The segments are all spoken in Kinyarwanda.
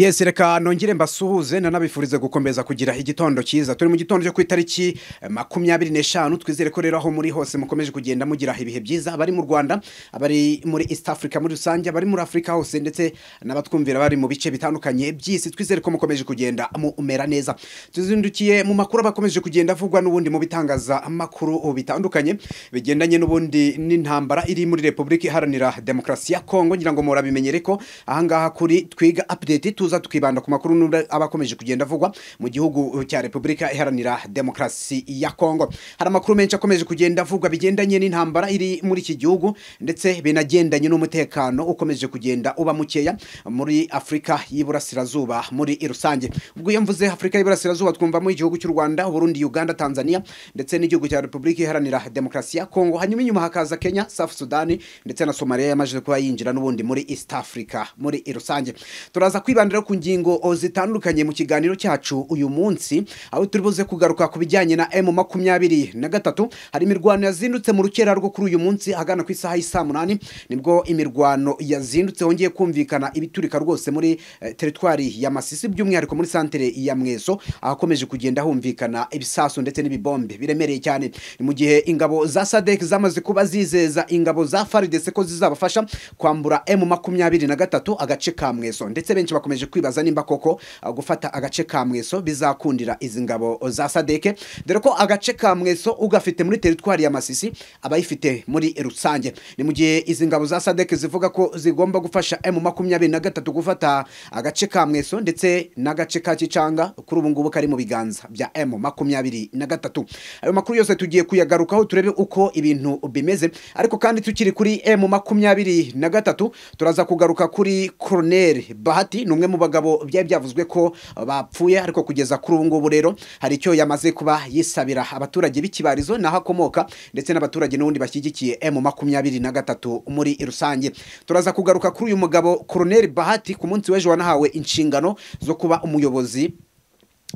yesi reka nongere mbasuhuze nanabifurize gukomeza kugira igitondo cyiza turi mu gitondo cyo ku itariki eh, makumyabiri n'eshanu twizere ko rero aho muri hose mukomeje kugenda mugira ibihe byiza abari mu rwanda abari muri east africa muri rusange abari muri afurika hose ndetse n'abatwumvira bari mu bice bitandukanye by'isi twizere ko mukomeje kugenda mumera neza tuzindukiye mu makuru aba kugenda avugwa n'ubundi mu bitangazamakuru bitandukanye bigendanye n'ubundi n'intambara iri muri repubulika iharanira demokarasi ya kongo ngira ngo murabimenyere ko ahangaha kuri twiga apudeti tuzi tuza tukibanda ku makuru aba akomeje kugenda avugwa mu gihugu cya repubulika iharanira demokarasi ya kongo hari amakuru menshi akomeje kugenda avugwa bigendanye n'intambara iri muri iki gihugu ndetse binagendanye n'umutekano ukomeje kugenda uba mukeya muri afurika y'iburasirazuba muri rusange ubwo iyo mvuze afurika y'iburasirazuba twumvamo igihugu cy'u rwanda Burundi uganda tanzania ndetse n'igihugu cya repubulika iharanira demokarasi ya kongo hanyuma inyuma hakaza kenya south sudani ndetse na somaliya yamaze kuba yinjira n'ubundi muri east africa muri rusange turaza kwibandira rero ku ngingo zitandukanye mu kiganiro cyacu uyu munsi aho turi buze kugaruka ku bijyanye na emu makumyabiri na gatatu hari imirwano yazindutse mu rukera rwo kuri uyu munsi ahagana ku isaha y'i munani nibwo imirwano yazindutse hongeye kumvikana ibiturika rwose muri eh, teritwari ya masisi by'umwihariko muri santere ya mweso ahakomeje kugenda humvikana ibisasu ndetse n'ibibombe biremereye cyane ni mu gihe ingabo za sadek zamaze kuba zizeza ingabo za faridese ko zizabafasha kwambura emu makumyabiri na gatatu agace ka mweso ndetse benshi bakomeje dukomeje kwibaza nimba koko uh, gufata agace ka mweso bizakundira izi ngabo za sadeke dore ko agace ka mweso ugafite muri teritwari ya masisi abayifite muri rusange ni mu gihe izi ngabo za sadeke zivuga ko zigomba gufasha emu makumyabiri na gatatu gufata agace ka mweso ndetse n'agace ka kicanga kuri ubu ngubu kari mu biganza bya emu makumyabiri na gatatu ayo makuru yose tugiye kuyagarukaho turebe uko ibintu bimeze ariko kandi tukiri kuri emu makumyabiri na gatatu turaza kugaruka kuri koroneri bahati ni umwe mu bagabo byari byavuzwe ko bapfuye ariko kugeza kuri ubu ngubu rero hari icyo yamaze kuba yisabira abaturage b'ikibarizo naho akomoka ndetse n'abaturage n'ubundi bashyigikiye emu makumyabiri na gatatu muri rusange turaza kugaruka kuri uyu mugabo koroneri bahati ku munsi w'ejo wanahawe inshingano zo kuba umuyobozi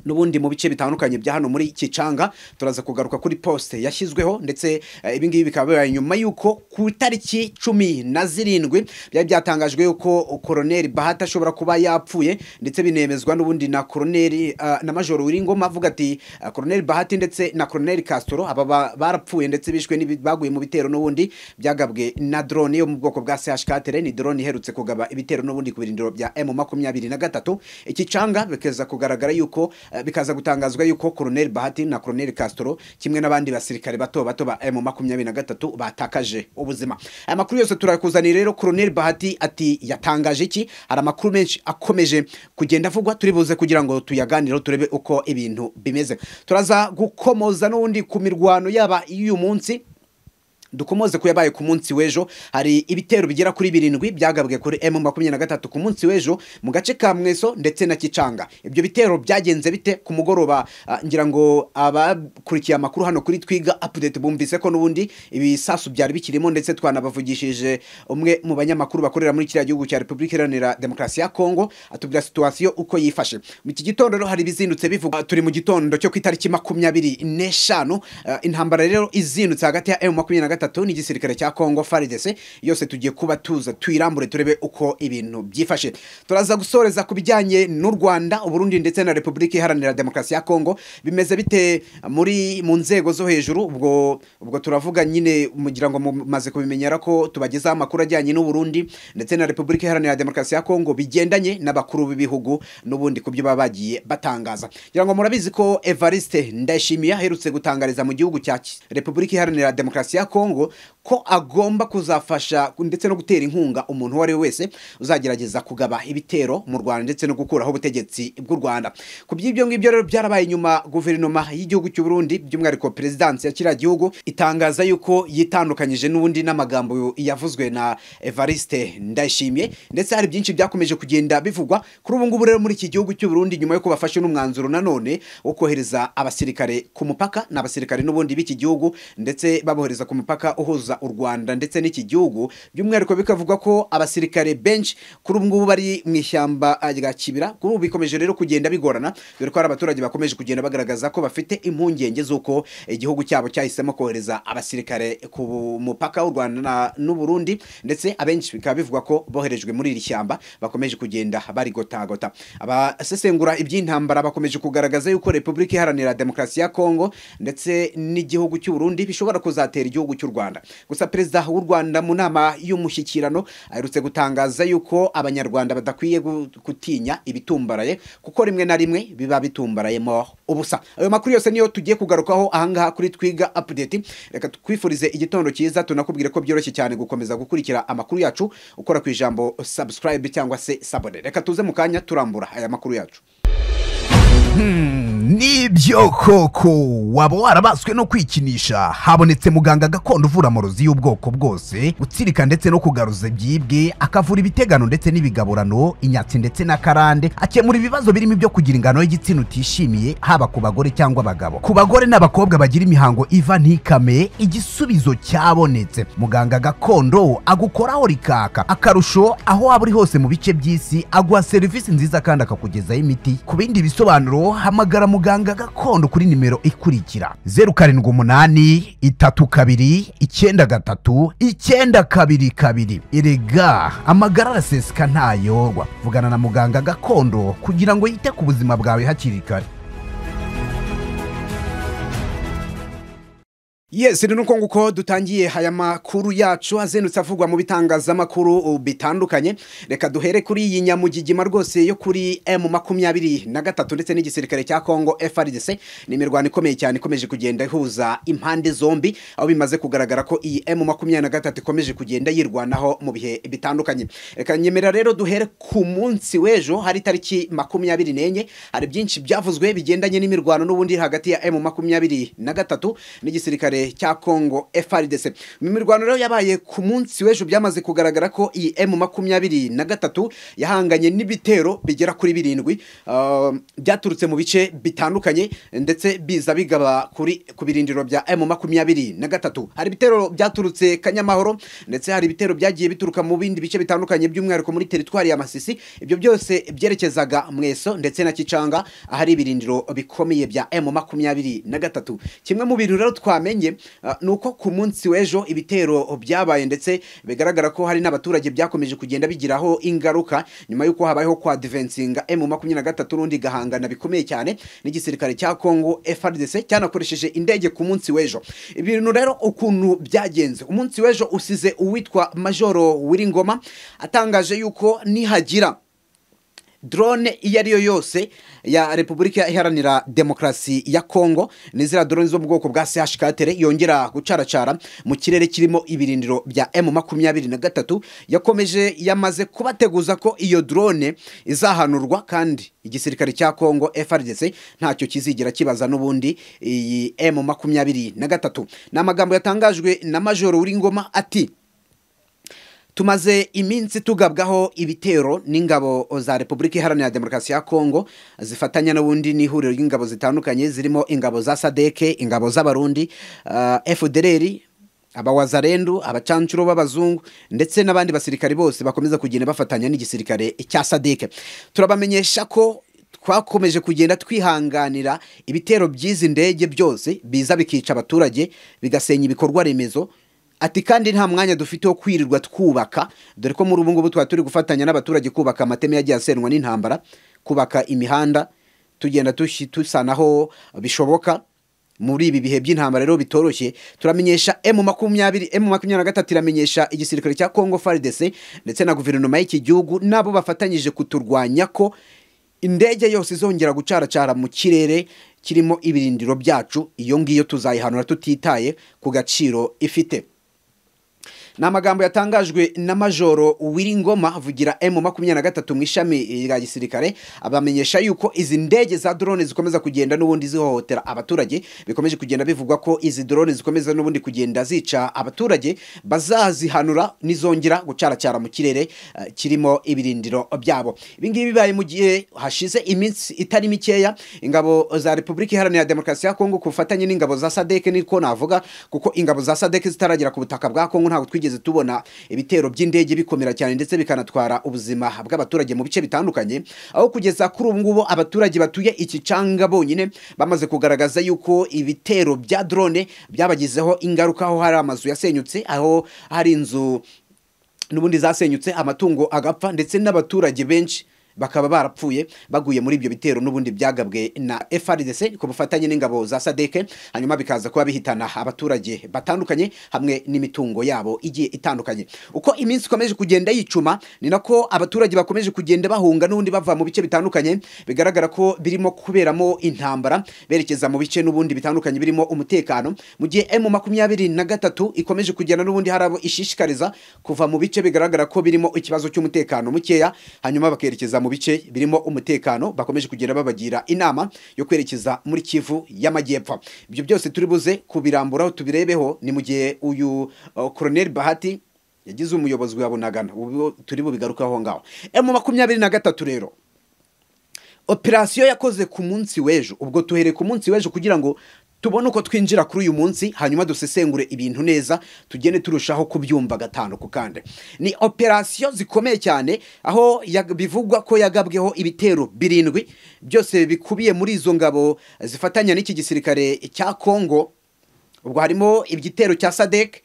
n'ubundi mu bice bitandukanye bya hano muri Kicanga turaza kugaruka kuri poste yashyizweho ndetse eh, ibi ngibi bikaba bibaye nyuma y'uko ku itariki cumi na zirindwi byari byatangajwe yuko koroneri bahati ashobora kuba yapfuye ndetse binemezwa n'ubundi na koroneri eh, na majoro wiringoma avuga ati koroneri eh, bahati ndetse na koroneri Castro aba barapfuye ndetse bishwe baguye mu bitero n'ubundi byagabwe na drone yo mu bwoko bwa CH4 ni drone iherutse kugaba ibitero n'ubundi ku birindiro bya M makumyabiri na gatatu iki canga bikeza kugaragara yuko Eh, bikaza gutangazwa yuko Colonel Bahati na Colonel Castro kimwe n'abandi basirikare bato bato ba na gatatu batakaje ubuzima eh, aya makuru yose turakuzanira rero Colonel Bahati ati yatangaje iki hari amakuru menshi akomeje kugenda avugwa turi kugira ngo tuyaganireho turebe uko ibintu bimeze turaza gukomoza n'ubundi ku mirwano yaba y'uyu munsi dukomoze ku yabaye ku munsi w'ejo hari ibitero bigera kuri birindwi byagabwe kuri emu makumyabiri na gatatu ku munsi w'ejo mu gace ka mweso ndetse na kicanga ibyo bitero byagenze bite ku mugoroba ah, ngira ngo abakurikiye amakuru hano kuri twiga apudeti bumvise ko n'ubundi ibisasu byari bikirimo ndetse twanabavugishije umwe mu banyamakuru bakorera muri kiriya gihugu cya repubulika iharanira demokarasi ya kongo atubwira situwasiyo uko yifashe mu iki gitondo rero hari ibizindutse bivuga turi mu gitondo cyo ku itariki makumyabiri n'eshanu ah, intambara rero izindutse hagati ya emu makumyabiri na gatatu gatatu n'igisirikare cya Kongo FARDC yose tugiye kuba tuza tuyirambure turebe uko ibintu byifashe turaza gusoreza ku bijyanye n'u Rwanda Burundi ndetse na Republika Iharanira Demokarasi ya Kongo bimeze bite muri mu nzego zo hejuru ubwo ubwo turavuga nyine mugira ngo mumaze kubimenyera ko tubagezaho amakuru ajyanye n'u Burundi ndetse na Republika Iharanira Demokarasi ya Kongo bigendanye n'abakuru b'ibihugu n'ubundi kubyo baba bagiye batangaza kugira ngo murabizi ko Evariste Ndayishimiye aherutse gutangariza mu gihugu cya Republika Iharanira Demokarasi ya Kongo Congo ko agomba kuzafasha ndetse no gutera inkunga umuntu uwo ari we wese uzagerageza kugaba ibitero mu Rwanda ndetse no gukuraho ubutegetsi bw'u Rwanda ku by'ibyo ngibyo rero byarabaye nyuma guverinoma y'igihugu cy'u Burundi by'umwihariko perezidansi ya kiriya gihugu itangaza yuko yitandukanyije n'ubundi n'amagambo yavuzwe na Evariste Ndayishimiye ndetse hari byinshi byakomeje kugenda bivugwa kuri ubu ngubu rero muri iki gihugu cy'u Burundi nyuma yuko bafashe n'umwanzuro nanone wo kohereza abasirikare ku mupaka n'abasirikare n'ubundi b'iki gihugu ndetse babohereza ku mupaka uhuza ihuza u Rwanda ndetse n'iki gihugu by'umwihariko bikavugwa ko abasirikare benshi kuri ubu ngubu bari mu ishyamba ah, rya Kibira kuri ubu bikomeje rero kugenda bigorana dore ko hari abaturage bakomeje kugenda bagaragaza ko bafite impungenge z'uko igihugu cyabo cyahisemo kohereza abasirikare ku mupaka w'u Rwanda n'u Burundi ndetse abenshi bikaba bivugwa ko boherejwe muri iri shyamba bakomeje kugenda barigotagota abasesengura iby'intambara bakomeje kugaragaza yuko Repubulika Iharanira Demokarasi ya Kongo ndetse n'igihugu cy'u Burundi bishobora kuzatera igihugu cy'u Rwanda gusa perezida w'u rwanda mu nama y'umushyikirano aherutse gutangaza yuko abanyarwanda badakwiye gutinya ibitumbaraye kuko rimwe na rimwe biba bitumbarayemo ubusa ayo makuru yose niyo tugiye kugarukaho ahangaha kuri twiga apudeti reka twifurize igitondo cyiza tunakubwire ko byoroshye cyane gukomeza gukurikira amakuru yacu ukora ku ijambo sabusikarayibe cyangwa se sabone reka tuze mu kanya turambura aya makuru yacu hmm nibyo koko waba warabaswe no kwikinisha habonetse muganga gakondo uvura amarozi y'ubwoko bwose gutsirika ndetse no kugaruza ibyibwe akavura ibitegano ndetse n'ibigaburano inyatsi ndetse na karande akemura ibibazo birimo ibyo kugira ingano y'igitsina utishimiye haba ku bagore cyangwa abagabo ku bagore n'abakobwa bagira imihango iva ntikame igisubizo cyabonetse muganga gakondo agukoraho rikaka akarusho aho waba uri hose mu bice by'isi aguha serivisi nziza kandi akakugezaho imiti ku bindi bisobanuro hamagara muganga muganga gakondo kuri nimero ikurikira zeru karindwi umunani itatu kabiri icyenda gatatu icyenda kabiri kabiri erega amagara araseseka ntayorwa vugana na muganga gakondo kugira ngo yite ku buzima bwawe hakiri kare Yes rero nuko nguko dutangiye haya makuru yacu azendutse avugwa mu bitangazamakuru bitandukanye reka duhere kuri iyi nyamugigima rwose yo kuri M makumyabiri na gatatu ndetse n'igisirikare cya Congo FARDC ni imirwano ikomeye cyane ikomeje kugenda ihuza impande zombi aho bimaze kugaragara ko iyi M makumyabiri na gatatu ikomeje kugenda yirwanaho mu bihe bitandukanye reka nyemera rero duhere ku munsi w'ejo hari tariki makumyabiri n'enye hari byinshi byavuzwe bigendanye n'imirwano n'ubundi hagati ya M makumyabiri na gatatu n'igisirikare cya Kongo FARDC mu mirwano rero yabaye ku munsi w'ejo byamaze kugaragara ko iyi M makumyabiri na gatatu yahanganye n'ibitero bigera kuri birindwi uh, byaturutse mu bice bitandukanye ndetse biza bigaba kuri ku birindiro bya M makumyabiri na gatatu hari ibitero byaturutse Kanyamahoro ndetse hari ibitero byagiye bituruka mu bindi bice bitandukanye by'umwihariko muri teritwari ya Masisi ibyo byose byerekezaga mweso ndetse na Kicanga ahari ibirindiro bikomeye bya M makumyabiri na gatatu kimwe mu bintu rero twamenye Ah, nuko ku munsi w'ejo ibitero byabaye ndetse bigaragara ko hari n'abaturage byakomeje kugenda bigiraho ingaruka nyuma y'uko habayeho kwa divensinga emu makumyabiri na gatatu n'undi gahangana bikomeye cyane n'igisirikare cya kongo FRDC cyanakoresheje indege ku munsi w'ejo ibintu rero ukuntu byagenze umunsi w'ejo usize uwitwa majoro wiringoma atangaje yuko nihagira drone iyo ari yo yose ya repubulika iharanira demokarasi ya kongo n'izira drone zo mu bwoko bwa CH4 yongera gucaracara mu kirere kirimo ibirindiro bya m gatatu yakomeje yamaze kubateguza ko iyo drone izahanurwa kandi igisirikare cya kongo FARDC ntacyo kizigera kibaza n'ubundi iyi m gatatu ni amagambo yatangajwe na majoro w'ingoma ati tumaze iminsi tugabwaho ibitero n'ingabo za repubulika iharanira demokarasi ya kongo zifatanya n'ubundi n'ihuriro ry'ingabo zitandukanye zirimo ingabo za sadeke ingabo z'abarundi efudereri eh, abawazarendu abacancuro b'abazungu ndetse n'abandi basirikare bose bakomeza kugenda bafatanya n'igisirikare cya sadeke turabamenyesha ko twakomeje kugenda twihanganira ibitero by'izi ndege byose biza bikica abaturage bigasenya ibikorwa remezo ati kandi nta mwanya dufite wo kwirirwa twubaka dore ko muri ubu ngubu tuba turi gufatanya n'abaturage kubaka amateme yagiye asenwa n'intambara kubaka imihanda tugenda dusanaho bishoboka muri ibi bihe by'intambara rero bitoroshye turamenyesha emu makumyabiri emu makumyabiri na gatatu iramenyesha igisirikare cya congo faridese ndetse na guverinoma y'iki gihugu nabo bafatanyije kuturwanya ko indege yose izongera gucaracara mu kirere kirimo ibirindiro byacu iyo ngiyo tuzayihanura tutitaye ku gaciro ifite ni amagambo yatangajwe na majoro wiringoma vugira emu makumyabiri na gatatu mu ishami rya gisirikare abamenyesha yuko izi ndege za drone zikomeza kugenda n'ubundi zihohotera abaturage bikomeje kugenda bivugwa ko izi drone zikomeza n'ubundi kugenda zica abaturage bazazihanura nizongera gucaracara mu kirere eh, kirimo ibirindiro byabo ibingibi bibaye mu gihe hashize iminsi itari mikeya ingabo za repubulika iharanira demokarasi ya kongo ku bufatanye n'ingabo za sadeke niko navuga kuko ingabo za sadeke zitaragera ku butaka bwa kongo ntabwo twigeze tubona ibitero by'indege bikomera cyane ndetse bikanatwara ubuzima bw'abaturage mu bice bitandukanye aho kugeza kuri ubu ngubu abaturage batuye iki canga bonyine bamaze kugaragaza yuko ibitero bya drone byabagizeho ingaruka aho hari amazu yasenyutse aho hari inzu n'ubundi zasenyutse amatungo agapfa ndetse n'abaturage benshi bakaba barapfuye baguye muri ibyo bitero n'ubundi byagabwe na FRDC ku bufatanye n'ingabo za sadeke hanyuma bikaza kuba bihitana abaturage batandukanye hamwe n'imitungo yabo igiye itandukanye uko iminsi ikomeje kugenda yicuma ni nako abaturage bakomeje kugenda bahunga n'ubundi bava mu bice bitandukanye bigaragara ko birimo kuberamo intambara berekeza mu bice n'ubundi bitandukanye birimo umutekano mu gihe M makumyabiri na gatatu ikomeje kugenda n'ubundi hari abo ishishikariza kuva mu bice bigaragara ko birimo ikibazo cy'umutekano mukeya hanyuma bakerekeza mu bice birimo umutekano bakomeje kugenda babagira inama yo kwerekeza muri kivu y'amajyepfo ibyo byose turi buze kubiramburaho tubirebeho ni mu gihe uyu koroneri uh, bahati yagize umuyobozi wa bunagana turi bubigarukaho ngaho emu makumyabiri na gatatu rero operasiyo yakoze ku munsi w'ejo ubwo tuhere ku munsi w'ejo kugira ngo tubone uko twinjira kuri uyu munsi hanyuma dusesengure ibintu neza tugende turushaho kubyumva gatanu ku kandi ni operasiyo zikomeye cyane aho bivugwa ko yagabweho ibitero birindwi byose bikubiye muri izo ngabo zifatanya n'iki gisirikare cya kongo ubwo harimo igitero cya sadek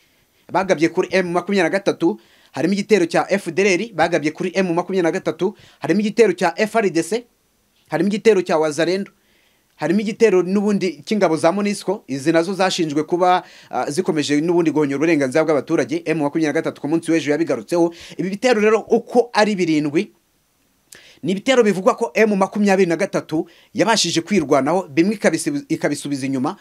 bagabye kuri emu makumyabiri na gatatu harimo igitero cya fdr bagabye kuri emu makumyabiri na gatatu harimo igitero cya frdc harimo igitero cya wazarendo harimo igitero n'ubundi cy'ingabo za Monisco izi nazo zashinzwe kuba ah, zikomeje n'ubundi guhonyora uburenganzira bw'abaturage eh, M23 ku munsi w'ejo yabigarutseho ibi bitero rero uko ari birindwi ni ibitero bivugwa ko eh, makumyabiri na gatatu yabashije kwirwanaho bimwe ikabisubiza inyuma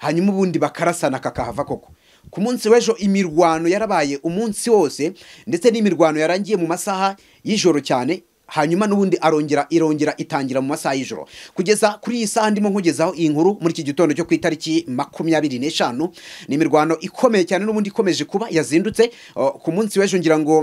hanyuma ubundi bakarasana kakahava koko ku munsi w'ejo imirwano yarabaye umunsi wose ndetse n'imirwano yarangiye mu masaha y'ijoro cyane hanyuma n'ubundi arongera irongera itangira mu masaha y'ijoro kugeza kuri iyi saha ndimo nkugezaho iyi nkuru muri iki gitondo cyo ku itariki makumyabiri n'eshanu ni imirwano ikomeye cyane n'ubundi ikomeje kuba yazindutse ku munsi w'ejo ngira ngo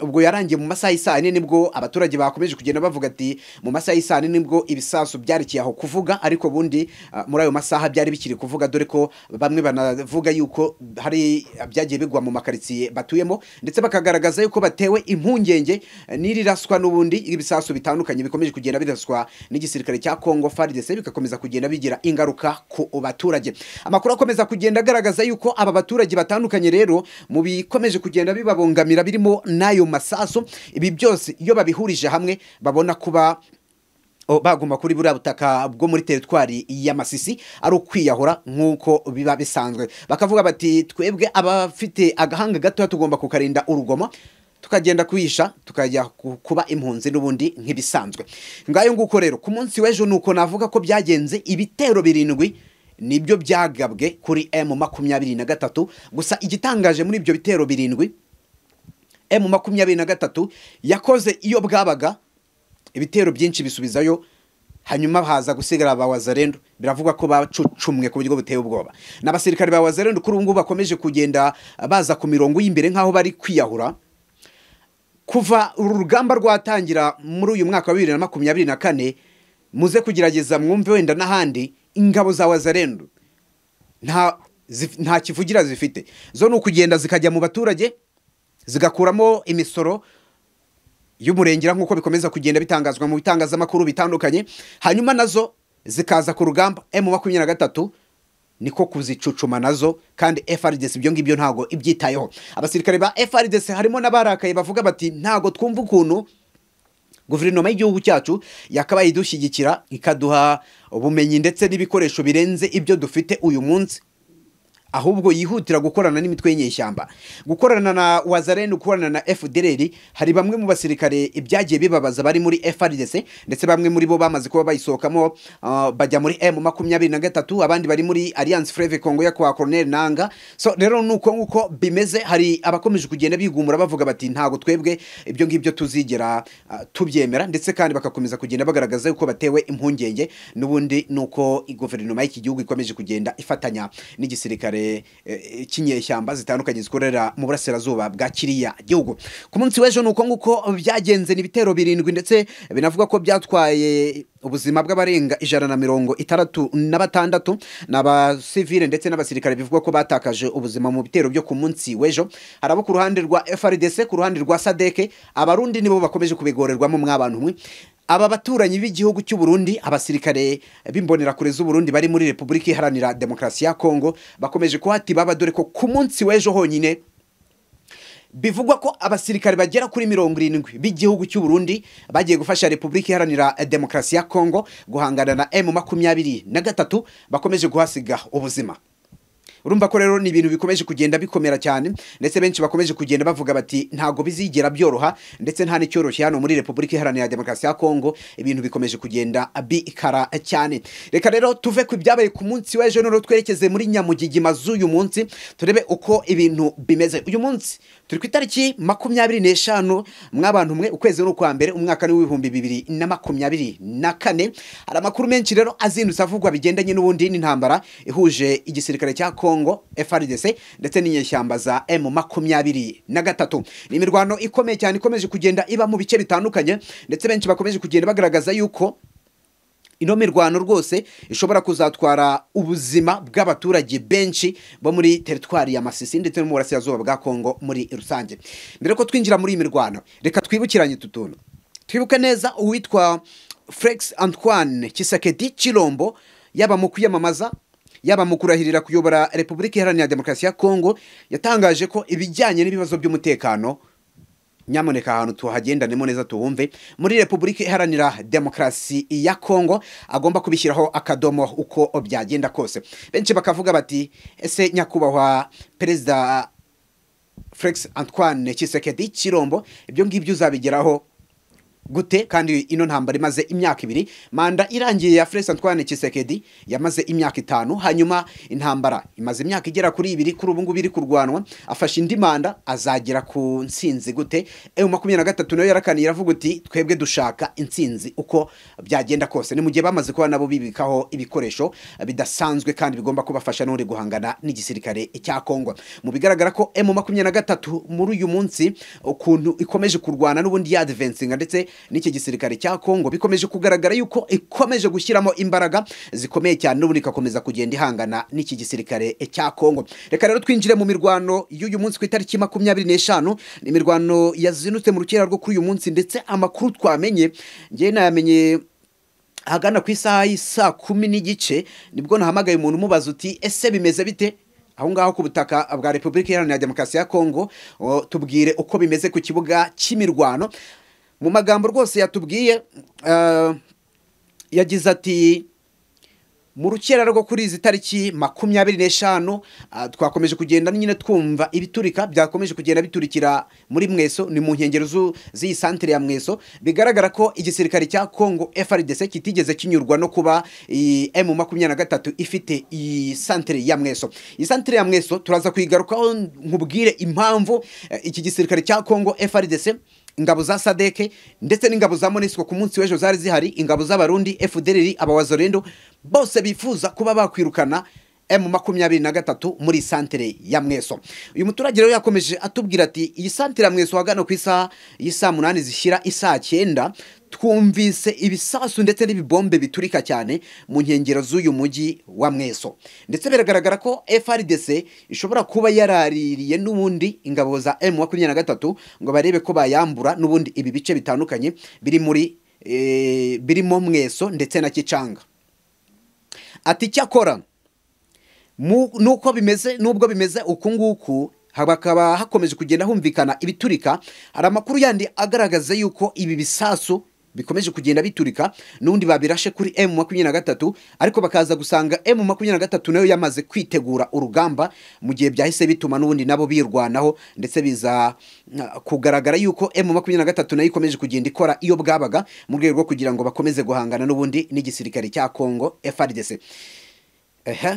ubwo yarangiye mu masaha y'isaha nini nibwo abaturage bakomeje kugenda bavuga ati mu masaha y'isaha nini nibwo ibisasu byarekiye aho kuvuga ariko bundi ah, muri ayo masaha byari bikiri kuvuga dore ko bamwe banavuga yuko hari byagiye bigwa mu makaritsiye batuyemo ndetse bakagaragaza yuko batewe impungenge eh, n'iriraswa n'ubundi ibisasu bitandukanye bikomeje kugenda biraswa n'igisirikare cya Congo FARDC bigakomeza kugenda bigira ingaruka ku baturage amakuru akomeza kugenda agaragaza yuko aba baturage batandukanye rero mu bikomeje kugenda bibabungamira birimo nayo y'ayo masaso ibi byose iyo babihurije hamwe babona kuba baguma kuri buriya butaka bwo muri teritwari ya masisi ari ukwiyahura nk'uko biba bisanzwe bakavuga bati twebwe abafite agahanga gato tugomba kukarinda urugomo tukagenda kuyisha tukajya kuba impunzi n'ubundi nk'ibisanzwe ngayo nguko rero ku munsi w'ejo ni uko navuga ko byagenze ibitero birindwi nibyo byagabwe kuri emu makumyabiri na gatatu gusa igitangaje muri ibyo bitero birindwi emu makumyabiri na gatatu yakoze iyo bwabaga ibitero byinshi bisubizayo hanyuma haza gusigara ba wazarendo biravugwa ko bacucumwe ku buryo buteye ubwoba n'abasirikare ba wazarendo kuri ubu ngubu bakomeje kugenda baza ku mirongo y'imbere nk'aho bari kwiyahura kuva uru rugamba rwatangira muri uyu mwaka wa bibiri na makumyabiri na kane muze kugerageza mwumve wenda n'ahandi ingabo za wazarendo nta kivugira zifite zo ni ukugenda zikajya mu baturage zigakuramo imisoro y'umurengera nk'uko bikomeza kugenda bitangazwa mu bitangazamakuru bitandukanye hanyuma nazo zikaza ku rugamba emu makumyabiri na gatatu niko kuzicucuma nazo kandi FRDC ibyo ngibyo ntago ibyitayeho abasirikare ba FRDC harimo n'abarakaye bavuga bati ntago twumva ukuntu guverinoma y'igihugu cyacu yakabaye idushyigikira ikaduha ubumenyi ndetse n'ibikoresho birenze ibyo dufite uyu munsi ahubwo yihutira gukorana n'imitwe y'inyeshyamba gukorana na wazarene gukorana na fdr hari bamwe mu basirikare ibyagiye bibabaza bari muri frdc ndetse bamwe muri bo bamaze kuba bayisohokamo uh, bajya muri m makumyabiri na gatatu abandi bari muri alliance freve congo ya kwa colonel nanga so rero uko nguko bimeze hari abakomeje kugenda bigumura bavuga bati ntabwo twebwe ibyo ngibyo tuzigera uh, tubyemera ndetse kandi bakakomeza kugenda bagaragaza yuko batewe impungenge n'ubundi nuko guverinoma y'iki gihugu ikomeje kugenda ifatanya n'igisirikare cy'inyeshyamba eh, eh, zitandukanye zikorera mu burasirazuba bwa kiriya gihugu ku munsi w'ejo ni uko nguko byagenze n'ibitero birindwi ndetse binavuga ko byatwaye ubuzima bw'abarenga ijana na mirongo itandatu na batandatu ni abasivile ndetse n'abasirikare bivugwa ko batakaje ubuzima mu bitero byo ku munsi w'ejo hari abo ku ruhande rwa frdc ku ruhande rwa sadeke abarundi nibo bakomeje kubigorerwamo mwabantu mwe aba baturanyi b'igihugu cy'u Burundi abasirikare b'imbonerakure z'u Burundi bari muri Repubulika Iharanira Demokarasi ya Kongo bakomeje kuhati baba dore ko ku munsi w'ejo honyine bivugwa ko abasirikare bagera kuri mirongo irindwi b'igihugu cy'u Burundi bagiye gufasha Repubulika Iharanira Demokarasi ya Kongo guhangana na M makumyabiri na gatatu bakomeje guhasiga ubuzima urumva ko rero ni ibintu bikomeje kugenda bikomera cyane ndetse benshi bakomeje kugenda bavuga bati ntabwo bizigera byoroha ndetse nta n'icyoroshye hano muri repubulika iharanira demokarasi ya kongo ibintu bikomeje kugenda bikara cyane reka rero tuve ku byabaye ku munsi w'ejo noneho twerekeze muri nyamugigima z'uyu munsi turebe uko ibintu bimeze uyu munsi turi ku itariki makumyabiri n'eshanu mw'abantu umwe ukwezi ni ukwa mbere umwaka ni w'ibihumbi bibiri na makumyabiri na kane hari amakuru menshi rero azindutse avugwa bigendanye n'ubundi n'intambara ihuje igisirikare cya kongo FARDC ndetse n'inyeshyamba za M makumyabiri na gatatu ni imirwano ikomeye cyane ikomeje kugenda iba mu bice bitandukanye ndetse benshi bakomeje kugenda bagaragaza yuko ino mirwano rwose ishobora kuzatwara ubuzima bw'abaturage benshi bo muri teritwari ya masisi ndetse no mu burasirazuba bwa kongo muri rusange mbere ko twinjira muri iyi mirwano reka twibukiranye utu tuntu twibuke neza uwitwa felix antoine kisakedi kirombo yaba mu kwiyamamaza yaba mu kurahirira kuyobora repubulika iharanira demokarasi ya kongo yatangaje ko ibijyanye n'ibibazo by'umutekano nyamuneka ahantu tuhagendanemo neza tuwumve muri repubulika iharanira demokarasi ya kongo agomba kubishyiraho akadomo uko byagenda kose benshi bakavuga bati ese nyakubahwa perezida felix antoine kisekedi kirombo ibyo ngibyo uzabigeraho gute kandi ino ntambara imaze imyaka ibiri manda irangiye ya Felix Antoine Tshisekedi yamaze imyaka itanu hanyuma intambara imaze imyaka igera kuri ibiri kuri ubu ngubu iri kurwanwa afashe indi manda azagera ku nsinzi gute e makumyabiri na gatatu nayo yarakaniye iravuga uti twebwe dushaka intsinzi uko byagenda kose ni mu gihe bamaze kuba nabo bibikaho ibikoresho bidasanzwe kandi bigomba kubafasha n'uri guhangana n'igisirikare cya Kongo mu bigaragara ko M makumyabiri na gatatu muri uyu munsi ukuntu ikomeje kurwana n'ubundi yadvensinga ndetse n'iki gisirikare cya Kongo bikomeje kugaragara yuko ikomeje gushyiramo imbaraga zikomeye cyane n'ubundi ikakomeza kugenda ihangana n'iki gisirikare cya Kongo reka rero twinjire mu mirwano y'uyu munsi ku itariki makumyabiri n'eshanu ni imirwano yazinutse mu rukera rwo kuri uyu munsi ndetse amakuru twamenye ngewe nayamenye ahagana ku isaha y'isa kumi n'igice nibwo nahamagaye umuntu umubaza uti ese bimeze bite aho ngaho ku butaka bwa repubulika iharanira demokarasi ya kongo tubwire uko bimeze ku kibuga cy'imirwano mu magambo rwose yatubwiye eh, yagize ati mu rukera rwo kuri izi tariki makumyabiri n'eshanu ah, twakomeje kugenda nyine twumva ibiturika byakomeje kugenda biturikira muri mweso ni mu nkengero z'iyi santire ya mweso bigaragara ko igisirikare cya congo FRDC kitigeze kinyurwa no kuba emu makumyabiri na gatatu ifite iyi santire ya mweso iyi santire ya mweso turaza kuyigarukaho nkubwire impamvu eh, iki gisirikare cya congo FRDC ingabo za sadeke ndetse n'ingabo za monesiko ku munsi w'ejo zari zihari ingabo z'abarundi fdrr abawazorendo bose bifuza kuba bakwirukana emu makumyabiri na gatatu muri santere ya mweso uyu muturage rero yakomeje atubwira ati iyi santere ya mweso wagana ku isaha iyi saa munani zishyira isaa cyenda twumvise ibisasu ndetse n'ibibombe biturika cyane mu nkengero z'uyu mujyi wa mweso ndetse biragaragara ko FRDC ishobora kuba yaraririye n'ubundi ingabo za m gatatu ngo barebe ko bayambura n'ubundi ibi bice bitandukanye biri muri eh, birimo mweso ndetse na kicanga ati cyakora nuko bimeze nubwo bimeze uku nguku hakaba hakomeje kugenda humvikana ibiturika hari amakuru yandi agaragaza yuko ibi bisasu bikomeje kugenda biturika n'undi babirashe kuri emu makumyabiri na gatatu ariko bakaza gusanga emu makumyabiri na gatatu nayo yamaze kwitegura urugamba mu gihe byahise bituma n'ubundi nabo birwanaho ndetse biza kugaragara yuko emu makumyabiri na gatatu nayo ikomeje kugenda ikora iyo bwabaga mu rwego rwo kugira ngo bakomeze guhangana n'ubundi n'igisirikare cya kongo frdc ehe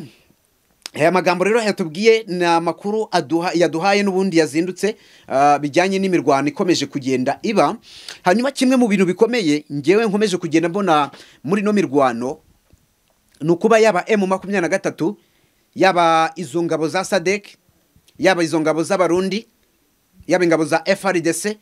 aya magambo rero yatubwiye ni amakuru yaduhaye n'ubundi yazindutse ah, bijyanye n'imirwano ikomeje kugenda iba hanyuma kimwe mu bintu bikomeye ngewe nkomeje kugenda mbona muri ino mirwano ni ukuba yaba emu makumyabiri na gatatu yaba izo ngabo za sadek yaba izo ngabo z'abarundi yaba ingabo za frdc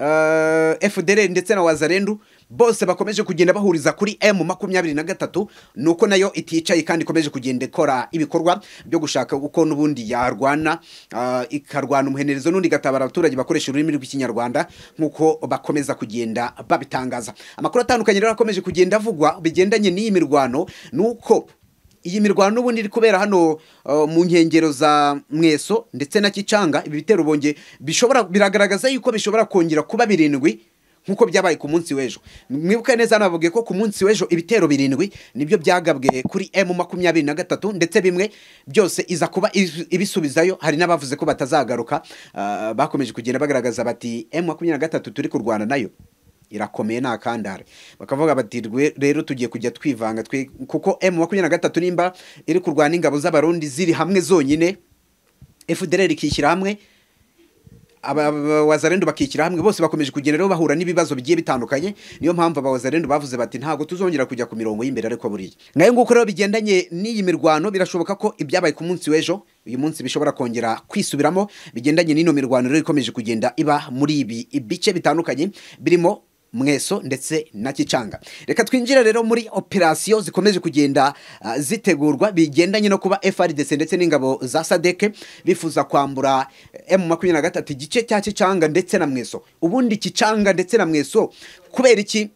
Eh, FDR ndetse na wazarendu bose bakomeje kugenda bahuriza kuri M makumyabiri na gatatu ni uko nayo iticaye kandi ikomeje kugenda ikora ibikorwa byo gushaka uko n'ubundi yarwana eh, ikarwana umuhenerezo n'undi igatabara abaturage bakoresha ururimi rw'ikinyarwanda nk'uko bakomeza kugenda babitangaza amakuru atandukanye rero akomeje kugenda avugwa bigendanye n'iyi mirwano ni uko iyi mirwano n'ubundi iri kubera hano uh, mu nkengero za mweso ndetse na kicanga ibi bitero bongeye bishobora biragaragaza yuko bishobora kongera kuba birindwi nk'uko byabaye ku munsi w'ejo mwibuke neza navuge ko ku munsi w'ejo ibitero birindwi nibyo byagabwe kuri emu makumyabiri na gatatu ndetse bimwe byose iza kuba ibisubizayo hari n'abavuze ko batazagaruka uh, bakomeje kugenda bagaragaza bati emu makumyabiri na gatatu turi kurwana nayo irakomeye nta kandara bakavuga bati rero tugiye kujya twivanga twe kuko emu makumyabiri na gatatu nimba iri kurwana ingabo z'abarundi ziri hamwe zonyine efudereri ikishyira hamwe abawazarendu bakikira hamwe bose bakomeje kugenda rero bahura n'ibibazo bigiye bitandukanye niyo mpamvu abawazarendu bavuze bati ntabwo tuzongera kujya ku mirongo y'imbere ariko buriya ngayo nguko rero bigendanye n'iyi mirwano birashoboka ko ibyabaye ku munsi w'ejo uyu munsi bishobora kongera kwisubiramo bigendanye n'ino mirwano rero ikomeje kugenda iba muri ibi bice bitandukanye birimo mweso ndetse na kicanga reka twinjira rero muri operasiyo zikomeje kugenda ah, zitegurwa bigendanye no kuba FRDC ndetse n'ingabo za sadeke bifuza kwambura eh, M23 igice cya kicanga ndetse na mweso ubundi kicanga ndetse na mweso kubera iki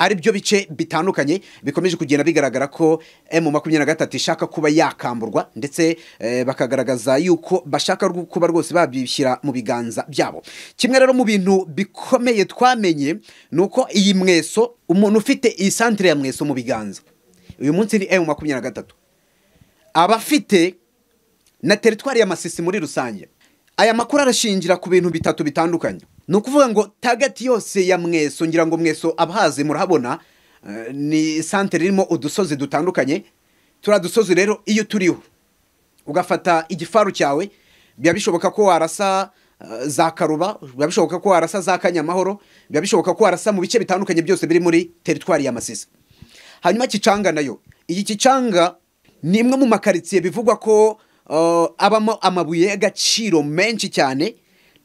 ari byo bice bitandukanye bikomeje kugenda bigaragara ko emu makumyabiri na gatatu ishaka kuba yakamburwa ndetse eh, bakagaragaza yuko bashaka kuba rwose babishyira mu biganza byabo kimwe rero mu bintu bikomeye twamenye ni uko iyi mweso umuntu ufite iyi santire ya mweso mu biganza uyu munsi ni emu makumyabiri na gatatu aba afite na teritwari ya masisi muri rusange aya makuru arashingira ku bintu bitatu bitandukanye ni ukuvuga ngo tagati yose ya mweso ngira ngo mweso abahaze murahabona eh, ni santere irimo udusozi dutandukanye turiya dusozi rero iyo turiho ugafata igifaru cyawe biba bishoboka ko warasa eh, za karuba biba bishoboka ko warasa za kanyamahoro biba bishoboka ko warasa mu bice bitandukanye byose biri muri teritwari ya masisi hanyuma kicanga nayo iyi kicanga ni imwe mu makaritsiye bivugwa ko eh, abamo amabuye y'agaciro menshi cyane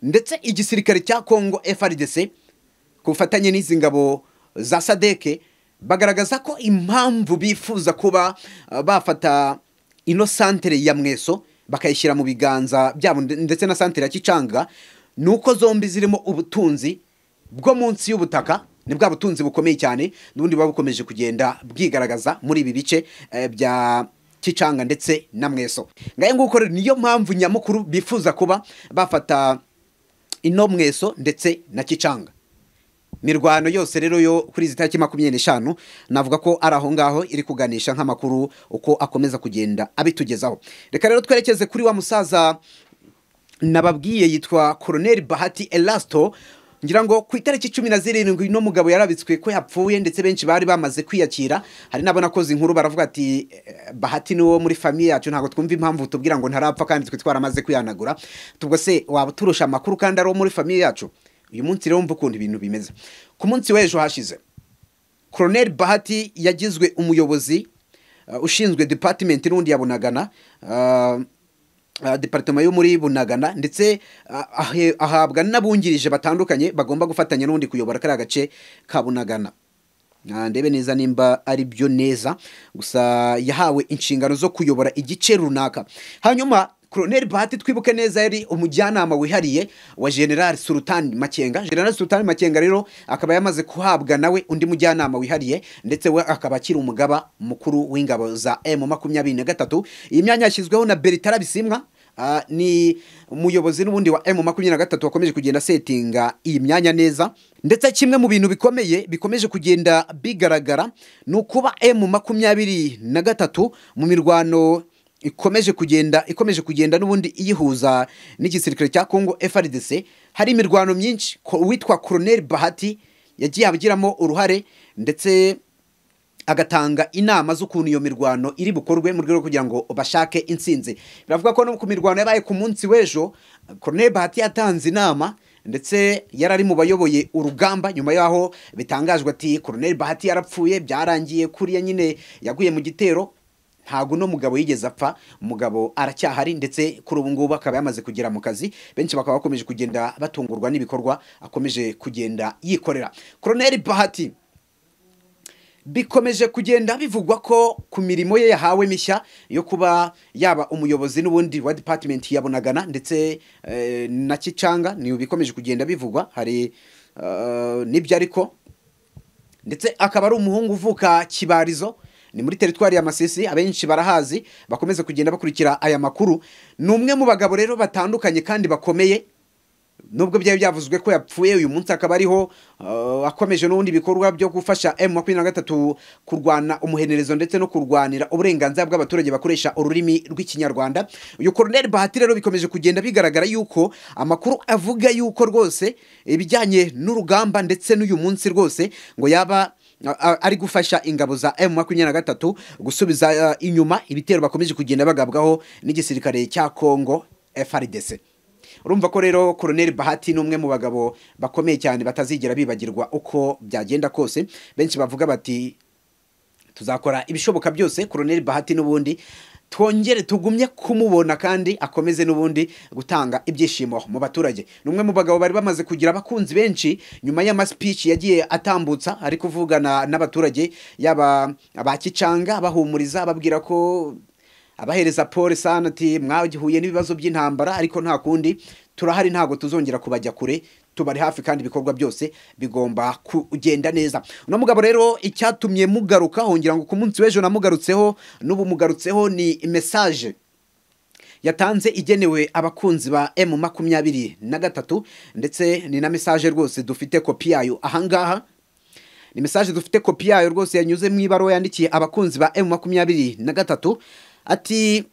ndetse igisirikare cya kongo FARDC ku bufatanye n'izi ngabo za sadeke bagaragaza ko impamvu bifuza kuba uh, bafata ino santere ya mweso bakayishyira mu biganza byabo ndetse na santere ya kicanga ni uko zombi zirimo ubutunzi bwo munsi y'ubutaka ni bwa butunzi bukomeye cyane n'ubundi buba bukomeje kugenda bwigaragaza muri ibi bice eh, bya kicanga ndetse na mweso ngahe nguko rero niyo mpamvu nyamukuru bifuza kuba bafata ino mweso ndetse na kicanga mirwano yose rero yo kuri izi tariki makumyabiri n'eshanu navuga ko ari aho ngaho iri kuganisha nk'amakuru uko akomeza kugenda abitugezaho reka rero twerekeze kuri wa musaza nababwiye yitwa koroneri bahati elasito ngira ngo ku itariki cumi na zirindwi uno mugabo yarabitswe ko yapfuye ndetse benshi bari bamaze kwiyakira hari n'abanakoze inkuru baravuga ati eh, bahati ni wo muri famiye yacu ntabwo twumva impamvu tubwira ngo ntarapfa kandi twe twaramaze kwihanagura tubwo se waba turusha amakuru kandi ari uwo muri famiye yacu uyu munsi rero mva ukuntu ibintu bimeze ku munsi w'ejo hashize koroneri bahati yagizwe umuyobozi eh, ushinzwe depatimenti n'undi yabonagana eh, Ah, departement yo muri bunagana ndetse ah, ahabwa n'abungirije batandukanye bagomba gufatanya n'undi kuyobora kariya gace ka bunagana ah, ndebe neza nimba ari byo neza gusa yahawe inshingano zo kuyobora igice runaka hanyuma koroneri bahati twibuke neza yari umujyanama wihariye wa general sultan makenga general sultan makenga rero akaba yamaze kuhabwa nawe undi mujyanama wihariye ndetse we akaba akiri umugaba mukuru w'ingabo za m makumyabiri na gatatu iyi myanya yashyizweho na beritara bisimwa ni umuyobozi n'ubundi wa m makumyabiri na gatatu wakomeje kugenda setinga iyi myanya neza ndetse kimwe mu bintu bikomeye bikomeje kugenda bigaragara ni ukuba m makumyabiri na gatatu mu mirwano ikomeje kugenda ikomeje kugenda n'ubundi iyihuza n'igisirikare cya Kongo FRDC hari imirwano myinshi uwitwa Colonel Bahati yagiye abagiramo uruhare ndetse agatanga inama z'ukuntu iyo mirwano iri bukorwe mu rwego kugira ngo bashake insinzi biravuga ko no ku mirwano yabaye ku munsi w'ejo Colonel Bahati yatanze inama ndetse yari ari mu bayoboye urugamba nyuma y'aho bitangajwe ati Colonel Bahati yarapfuye byarangiye kuriya nyine yaguye mu gitero ntabwo uno mugabo yigeze apfa umugabo aracyahari ndetse kuri ubu ngubu akaba yamaze kugera mu kazi benshi bakaba bakomeje kugenda batungurwa n'ibikorwa akomeje kugenda yikorera koroneri bahati bikomeje kugenda bivugwa ko ku mirimo ye yahawe mishya yo kuba yaba umuyobozi n'ubundi wa dipatimenti ya ndetse eh, na kicanga ni bikomeje kugenda bivugwa hari eh, n'ibyo ariko ndetse akaba ari umuhungu uvuka kibarizo ni muri teritwari ya masisi abenshi barahazi bakomeza kugenda bakurikira aya makuru ni umwe mu bagabo rero batandukanye kandi bakomeye nubwo byari byavuzwe ko yapfuye uyu munsi akaba ariho uh, akomeje n'ubundi bikorwa byo gufasha emu makumyabiri na gatatu kurwana umuhenerezo ndetse no kurwanira uburenganzira bw'abaturage bakoresha ururimi rw'ikinyarwanda uyu koroneri bahati rero bikomeje kugenda bigaragara yuko amakuru avuga yuko rwose ibijyanye n'urugamba ndetse n'uyu munsi rwose ngo yaba ari gufasha ingabo za emu makumyabiri na gatatu gusubiza inyuma ibitero bakomeje kugenda bagabwaho n'igisirikare cya kongo FRDC urumva ko rero koroneli bahati ni umwe mu bagabo bakomeye cyane batazigera bibagirwa uko byagenda kose benshi bavuga bati tuzakora ibishoboka byose koroneli bahati n'ubundi twongere tugumye kumubona kandi akomeze n'ubundi gutanga ibyishimo mu baturage ni umwe mu bagabo bari bamaze kugira abakunzi benshi nyuma y'amasipici yagiye atambutsa ari kuvugana n'abaturage yaba abakicanga abahumuriza ababwira ko abahereza paul sanati mwagihuye n'ibibazo by'intambara ariko nta kundi turahari ntabwo tuzongera kubajya kure tubari hafi kandi ibikorwa byose bigomba kugenda neza uno mugabo rero icyatumye mugaruka hongera ngo ku munsi w'ejo namugarutseho n'ubu mugarutseho ni mesaje yatanze igenewe abakunzi ba emu makumyabiri na gatatu ndetse ni na mesaje rwose dufite kopi yayo ahangaha ni mesaje dufite kopi yayo rwose yanyuze mu ibaro yandikiye abakunzi ba emu makumyabiri na gatatu ati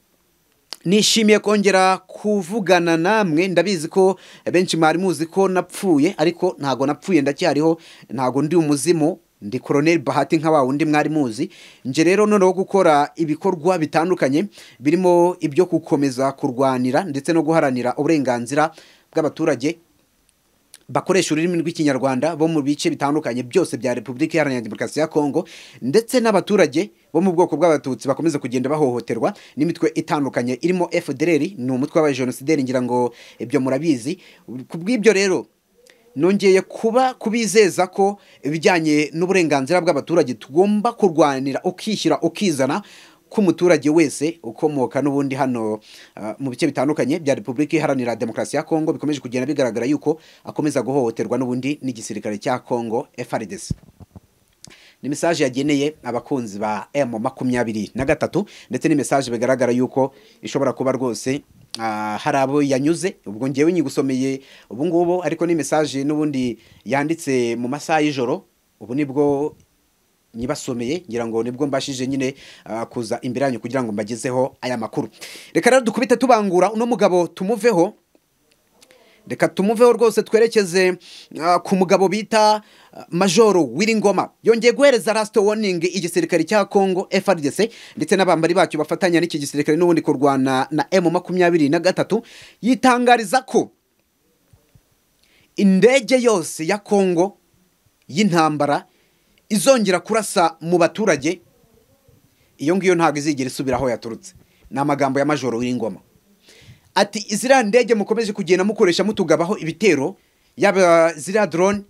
nishimiye kongera kuvugana namwe ndabizi ko benshi mwari muzi ko napfuye ariko ntago napfuye ndacyariho ntago ndi umuzimu ndi koroneri bahati nka wa wundi mwari muzi nje rero noneho gukora ibikorwa bitandukanye birimo ibyo gukomeza kurwanira ndetse no guharanira uburenganzira bw'abaturage bakoresha ururimi rw'ikinyarwanda bo mu bice bitandukanye byose bya repubulika iharanira demokarasi ya kongo ndetse n'abaturage bo mu bwoko bw'abatutsi bakomeza kugenda bahohoterwa n'imitwe itandukanye irimo fdr ni umutwe w'abajenosideri ngira ngo ibyo murabizi ku bw'ibyo rero nongeye kuba kubizeza ko ibijyanye n'uburenganzira bw'abaturage tugomba kurwanira ukishyira ukizana k'umuturage wese ukomoka n'ubundi hano uh, mu bice bitandukanye bya repubulika iharanira demokarasi ya kongo bikomeje kugenda bigaragara yuko akomeza guhohoterwa n'ubundi n'igisirikare cya kongo FARDC ni mesaje yageneye abakunzi ba M makumyabiri na gatatu ndetse ni mesaje bigaragara yuko ishobora kuba rwose uh, hari abo yanyuze ubwo ngewe nyigusomeye ubu ngubu ariko ni mesaje n'ubundi yanditse mu masaha y'ijoro ubu nibwo nyibasomeye ngira ngo nibwo mbashije nyine uh, kuza imbere yanyu kugira ngo mbagezeho aya makuru reka rero dukubite tubangura uno mugabo tumuveho reka tumuveho rwose twerekeze uh, ku mugabo bita uh, majoro w'iringoma yongeye guhereza rasite woningi igisirikare cya kongo FRDC ndetse n'abambari bacyo bafatanya n'iki gisirikare n'ubundi kurwana na emu makumyabiri na gatatu yitangariza ko indege yose ya kongo y'intambara izongera kurasa mu baturage iyo ngiyo ntabwo izigera isubira aho yaturutse ni amagambo ya majoro w'ingoma ati izira ndege mukomeje kugenda mukoresha mutugabaho ibitero yaba ziriya dorone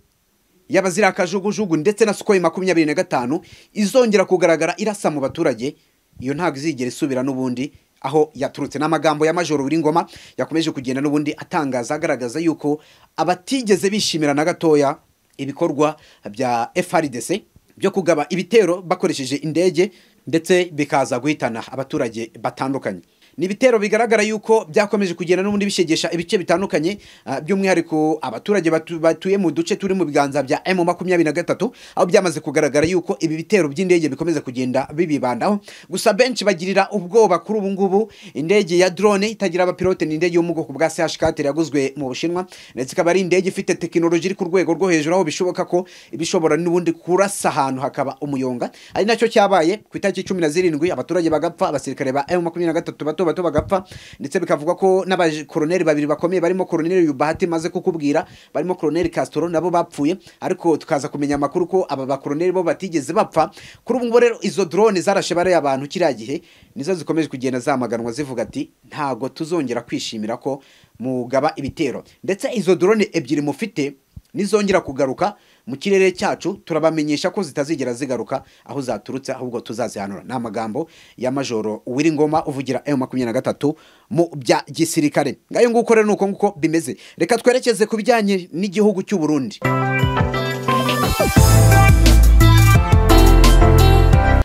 yaba ziriya kajugujugu ndetse na sukoyi makumyabiri na gatanu izongera kugaragara irasa mu baturage iyo ntabwo izigera isubira n'ubundi aho yaturutse ni amagambo ya majoro w'ingoma yakomeje kugenda n'ubundi atangaza agaragaza yuko abatigeze bishimira na gatoya ibikorwa bya FRDC byo kugaba ibitero bakoresheje indege ndetse bikaza guhitana abaturage batandukanye ni ibitero bigaragara yuko byakomeje kugenda n'ubundi bishegesha ibice bitandukanye ah, by'umwihariko abaturage batuye mu duce turi mu biganza bya emu makumyabiri na gatatu aho byamaze kugaragara yuko ibi bitero by'indege bikomeza kugenda bibibandaho gusa benshi bagirira ubwoba kuri ubu ngubu indege ya drone itagira abapilote ni indege yo mu bwoko bwa CH4 yaguzwe mu Bushinwa ndetse ikaba ari indege ifite tekinoloji iri ku rwego rwo hejuru aho bishoboka ko ibishobora n'ubundi kurasa ahantu hakaba umuyonga ari nacyo cyabaye ku itariki cumi na zirindwi abaturage bagapfa abasirikare ba emu makumyabiri na gatatu bato bato bato bagapfa ndetse bikavugwa ko n'abakoroneri babiri bakomeye barimo koroneri yubahati maze kukubwira barimo koroneri Castro nabo bapfuye ariko tukaza kumenya amakuru ko aba bakoroneri bo batigeze bapfa kuri ubu rero izo drone zarashe bareye abantu kiriya gihe nizo zikomeje kugenda zamaganwa zivuga ati ntago tuzongera kwishimira ko mugaba ibitero ndetse izo drone ebyiri mufite nizongera kugaruka mu kirere cyacu turabamenyesha ko zitazigera zigaruka aho zaturutse ahubwo tuzazihanura ni amagambo ya majoro Uwiringoma uvugira ayo makumyabiri na gatatu mu bya gisirikare ngayo nguko rero ni uko nguko bimeze reka twerekeze ku bijyanye n'igihugu cy'u Burundi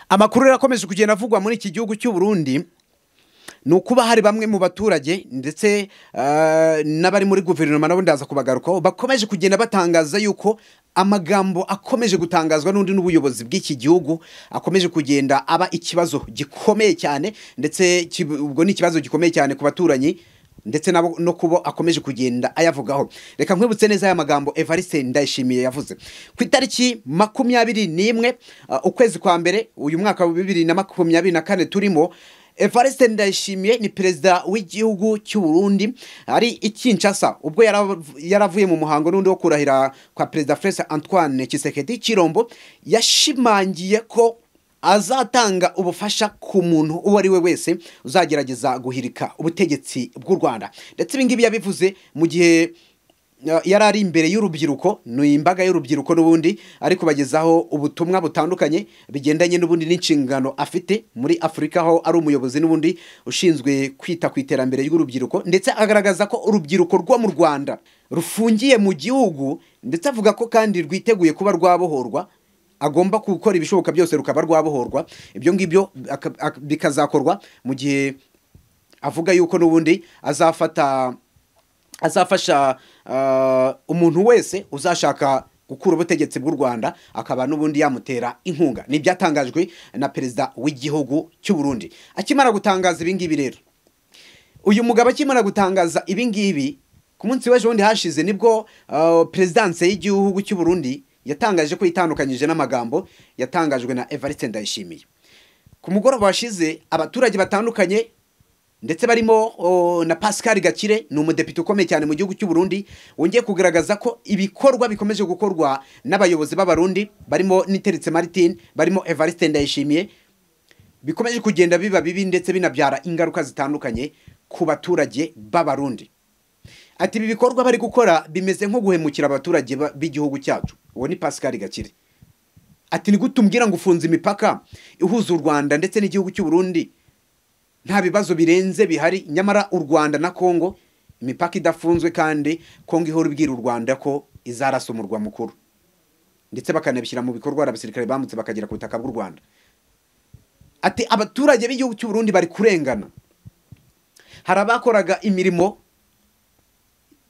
amakuru yarakomeje kugenda avugwa muri iki gihugu cy'u Burundi ni ukuba hari bamwe mu baturage ndetse ah, n'abari muri guverinoma nabo ndaza kubagarukaho bakomeje kugenda batangaza yuko amagambo akomeje gutangazwa n'undi n'ubuyobozi bw'iki gihugu akomeje kugenda aba ikibazo gikomeye cyane ndetse ubwo ni ikibazo gikomeye cyane ku baturanyi ndetse no kubo akomeje kugenda ayavugaho reka nkwibutse neza aya magambo evariste ndayishimiye yavuze ku itariki makumyabiri n'imwe ah, ukwezi kwa mbere uyu mwaka wa bibiri na makumyabiri na kane turimo evariste ndayishimiye ni perezida w'igihugu cy'u Burundi ari ikinshasa ubwo yaravuye mu muhango n'undi wo kurahira kwa perezida French Antoine Kisekedi Kirombo yashimangiye ko azatanga ubufasha ku muntu uwo ari we wese uzagerageza guhirika ubutegetsi bw'u Rwanda ndetse ibi yabivuze mu gihe yari ari imbere y'urubyiruko ni imbaga y'urubyiruko n'ubundi ari kubagezaho ubutumwa butandukanye bigendanye n'ubundi n'inshingano afite muri afurika aho ari umuyobozi n'ubundi ushinzwe kwita ku iterambere ry'urubyiruko ndetse agaragaza ko urubyiruko rwo mu rwanda rufungiye mu gihugu ndetse avuga ko kandi rwiteguye kuba rwabohorwa agomba gukora ibishoboka byose rukaba rwabohorwa ibyo ngibyo bikazakorwa mu gihe avuga yuko n'ubundi azafata azafasha Ah, umuntu wese uzashaka gukura ubutegetsi bw'u Rwanda akaba n'ubundi yamutera inkunga ni na perezida w'igihugu cy'u Burundi akimara gutangaza ibingibi rero uyu mugabo akimara gutangaza ibingibi ku munsi w'ejo bundi hashize nibwo ah, perezidanse y'igihugu cy'u Burundi yatangaje ko itandukanyije n'amagambo yatangajwe na Evariste Ndayishimiye ku mugoroba washize abaturage batandukanye ndetse barimo na pascal gakire ni umudepite ukomeye cyane mu gihugu cy'u Burundi wongeye kugaragaza ko ibikorwa bikomeje gukorwa n'abayobozi b'abarundi barimo niteretse martin barimo evariste ndayishimiye bikomeje kugenda biba bibi ndetse binabyara ingaruka zitandukanye ku baturage b'abarundi ati ibi bikorwa bari gukora bimeze nko guhemukira abaturage b'igihugu cyacu uwo ni pascal gakire ati ni gute ngo ufunze imipaka ihuza u rwanda ndetse n'igihugu cy'u Burundi nta bibazo birenze bihari nyamara u rwanda na kongo imipaka idafunzwe kandi kongo ihora ibwira u rwanda ko izarasa umurwa mukuru ndetse bakanabishyira mu bikorwa abasirikare bamutse bakagera ku butaka bw'u rwanda ati abaturage b'igihugu cy'u Burundi bari kurengana hari abakoraga imirimo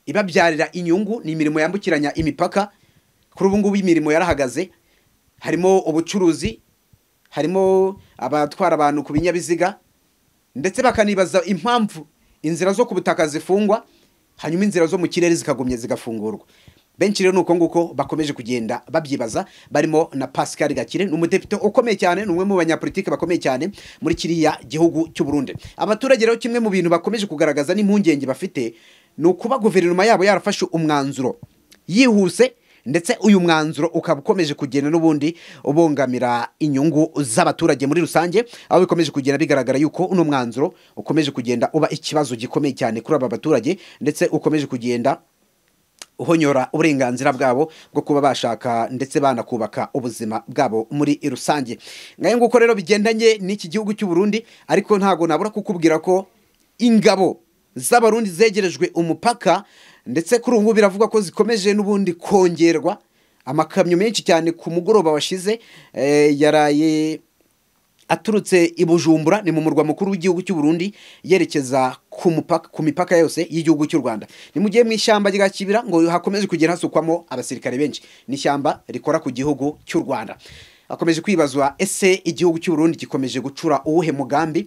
ibabyarira inyungu ni imirimo yambukiranya imipaka kuri ubu ngubu imirimo yarahagaze harimo ubucuruzi harimo abatwara abantu ku binyabiziga ndetse bakanibaza impamvu inzira zo ku butaka zifungwa hanyuma inzira zo mu kirere zikagumya zigafungurwa benshi rero ni uko nguko bakomeje kugenda babyibaza barimo na Pascal Gakire ni umudepite ukomeye cyane ni umwe mu banyapolitike bakomeye cyane muri kiriya gihugu cy'u Burundi abaturage rero kimwe mu bintu bakomeje kugaragaza n'impungenge bafite ni ukuba guverinoma yabo yarafashe umwanzuro yihuse ndetse uyu mwanzuro ukaba ukomeje kugenda n'ubundi ubungamira inyungu z'abaturage muri rusange aho bikomeje kugenda bigaragara yuko uno mwanzuro ukomeje kugenda uba ikibazo gikomeye cyane kuri aba baturage ndetse ukomeje kugenda uhonyora uburenganzira bwabo bwo kuba bashaka ndetse banakubaka ubuzima bwabo muri rusange ngayo nguko rero bigendanye n'iki gihugu cy'u Burundi ariko ntabwo nabura kukubwira ko ingabo z'abarundi zegerejwe umupaka ndetse kuri ubu biravugwa ko zikomeje n'ubundi kongerwa amakamyo menshi cyane ku mugoroba washize eh, yaraye aturutse i bujumbura ni mu murwa mukuru w'igihugu cy'u Burundi yerekeza ku mipaka yose y'igihugu cy'u rwanda ni mu gihe mu ishyamba rya kibira ngo hakomeje kugenda hasukwamo abasirikare benshi ni ishyamba rikora ku gihugu cy'u rwanda hakomeje kwibazwa ese igihugu cy'u Burundi gikomeje gucura uwuhe mugambi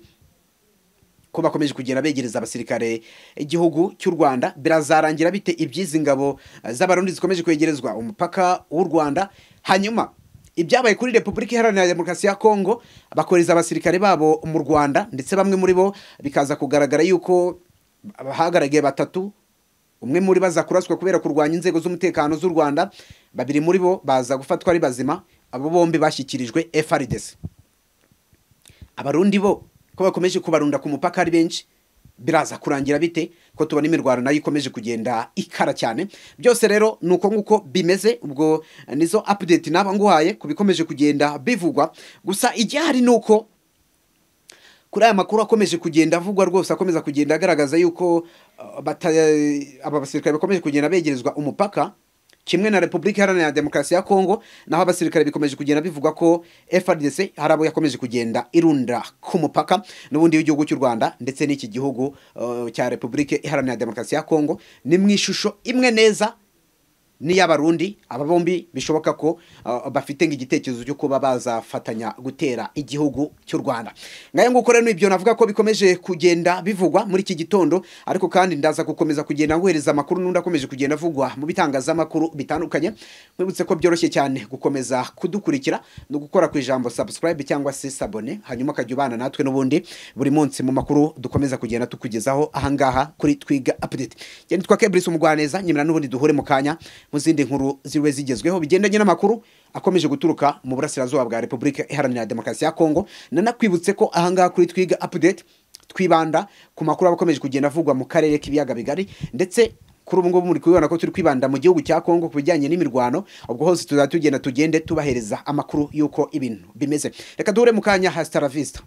ko bakomeje kugenda begereza abasirikare igihugu cy'u Rwanda birazarangira bite ibyizi ingabo eh, z'abarundi zikomeje kwegerezwa umupaka w'u Rwanda hanyuma ibyabaye kuri repubulika iharanira demokarasi ya kongo bakoreza abasirikare babo mu rwanda ndetse bamwe muri bo bikaza kugaragara yuko abahagaragiye batatu umwe muri baza kuraswa kubera kurwanya inzego z'umutekano z'u rwanda babiri muri bo baza gufatwa ari bazima abo bombi bashyikirijwe frdc abarundi bo ko bakomeje kubarunda ku mupaka ari benshi biraza kurangira bite ko tubona imirwaro nayo ikomeje kugenda ikara cyane byose rero ni uko nguko bimeze ubwo nizo update naba nguhaye ku bikomeje kugenda bivugwa gusa igihari ni uko kuri aya makuru akomeje kugenda avugwa rwose akomeza kugenda agaragaza yuko uh, aba basirikare bakomeje kugenda begerezwa umupaka kimwe na repubulika iharanira demokarasi ya kongo naho abasirikare bikomeje kugenda bivugwa ko FRDC hari abo yakomeje kugenda irunda ku mupaka n'ubundi w'igihugu cy'u rwanda ndetse n'iki gihugu uh, cya repubulika iharanira demokarasi ya kongo ni mu ishusho imwe neza n'iy'abarundi aba bombi bishoboka ko uh, bafite nk'igitekerezo cyo kuba bazafatanya gutera igihugu cy'u rwanda ngayo nguko nibyo ibyo navuga ko bikomeje kugenda bivugwa muri iki gitondo ariko kandi ndaza gukomeza kugenda ngohereza amakuru n'undi akomeje kugenda avugwa mu bitangazamakuru bitandukanye mwibutse ko byoroshye cyane gukomeza kudukurikira no gukora ku ijambo subscribe cyangwa se sabone hanyuma ukajya ubana natwe n'ubundi buri munsi mu makuru dukomeza kugenda tukugezaho ahangaha kuri twiga apudeti ngende twa keburisi umugwaneza nyemera n'ubundi duhure mu kanya mu zindi nkuru ziwe zigezweho bigendanye n'amakuru akomeje guturuka mu burasirazuba bwa repubulika iharanira demokarasi ya kongo nanakwibutse ko ahangaha kuri twiga apudeti twibanda ku makuru aba akomeje kugenda avugwa mu karere k'ibiyaga bigari ndetse kuri ubu ngubu muri kubibona ko turi kwibanda mu gihugu cya kongo ku bijyanye n'imirwano ubwo hose tuzajya tugenda tugende tubahereza amakuru y'uko ibintu bimeze reka duhure mu kanya hasi taravista